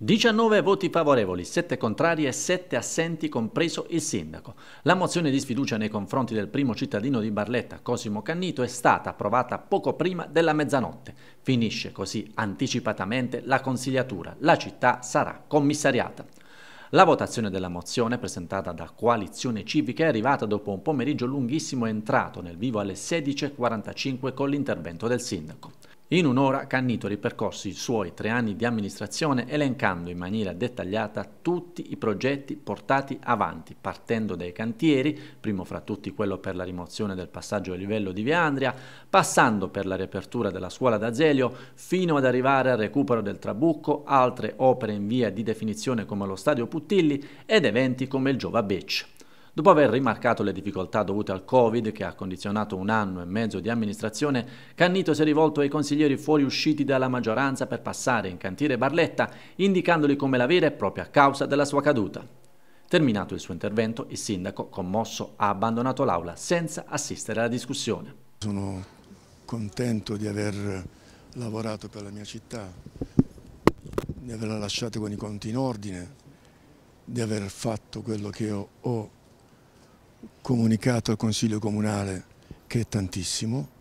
19 voti favorevoli, 7 contrari e 7 assenti, compreso il sindaco. La mozione di sfiducia nei confronti del primo cittadino di Barletta, Cosimo Cannito, è stata approvata poco prima della mezzanotte. Finisce così anticipatamente la consigliatura. La città sarà commissariata. La votazione della mozione presentata da Coalizione Civica è arrivata dopo un pomeriggio lunghissimo entrato nel vivo alle 16.45 con l'intervento del sindaco. In un'ora Cannito ripercorse i suoi tre anni di amministrazione elencando in maniera dettagliata tutti i progetti portati avanti, partendo dai cantieri, primo fra tutti quello per la rimozione del passaggio a livello di Via Andria, passando per la riapertura della scuola d'Azeglio, fino ad arrivare al recupero del Trabucco, altre opere in via di definizione come lo Stadio Puttilli ed eventi come il Giova Beach. Dopo aver rimarcato le difficoltà dovute al Covid, che ha condizionato un anno e mezzo di amministrazione, Cannito si è rivolto ai consiglieri fuoriusciti dalla maggioranza per passare in cantiere Barletta, indicandoli come la vera e propria causa della sua caduta. Terminato il suo intervento, il sindaco, commosso, ha abbandonato l'aula senza assistere alla discussione. Sono contento di aver lavorato per la mia città, di averla lasciata con i conti in ordine, di aver fatto quello che ho comunicato al Consiglio Comunale, che è tantissimo,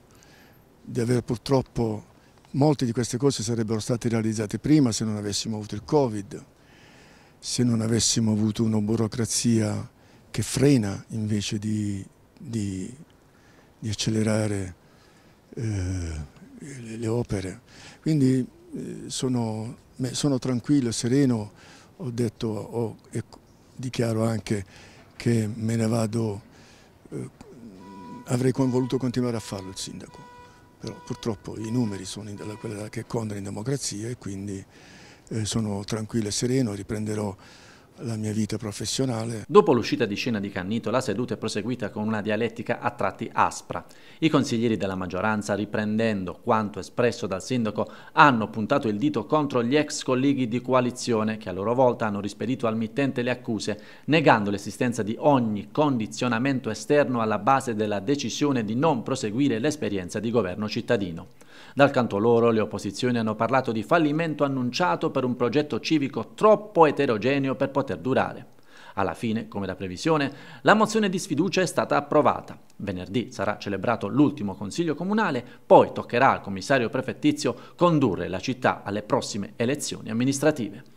di aver purtroppo molte di queste cose sarebbero state realizzate prima se non avessimo avuto il Covid, se non avessimo avuto una burocrazia che frena invece di, di, di accelerare eh, le, le, opere. Quindi eh, sono, sono, tranquillo, sereno, ho detto, ho, e dichiaro anche che me ne vado, eh, avrei voluto continuare a farlo il sindaco, però purtroppo i numeri sono quelli che conta in democrazia e quindi eh, sono tranquillo e sereno, riprenderò la mia vita professionale. Dopo l'uscita di scena di Cannito, la seduta è proseguita con una dialettica a tratti aspra. I consiglieri della maggioranza, riprendendo quanto espresso dal sindaco, hanno puntato il dito contro gli ex colleghi di coalizione che a loro volta hanno rispedito al mittente le accuse, negando l'esistenza di ogni condizionamento esterno alla base della decisione di non proseguire l'esperienza di governo cittadino. Dal canto loro le opposizioni hanno parlato di fallimento annunciato per un progetto civico troppo eterogeneo per poter poter durare. Alla fine, come da previsione, la mozione di sfiducia è stata approvata. Venerdì sarà celebrato l'ultimo Consiglio Comunale, poi toccherà al commissario prefettizio condurre la città alle prossime elezioni amministrative.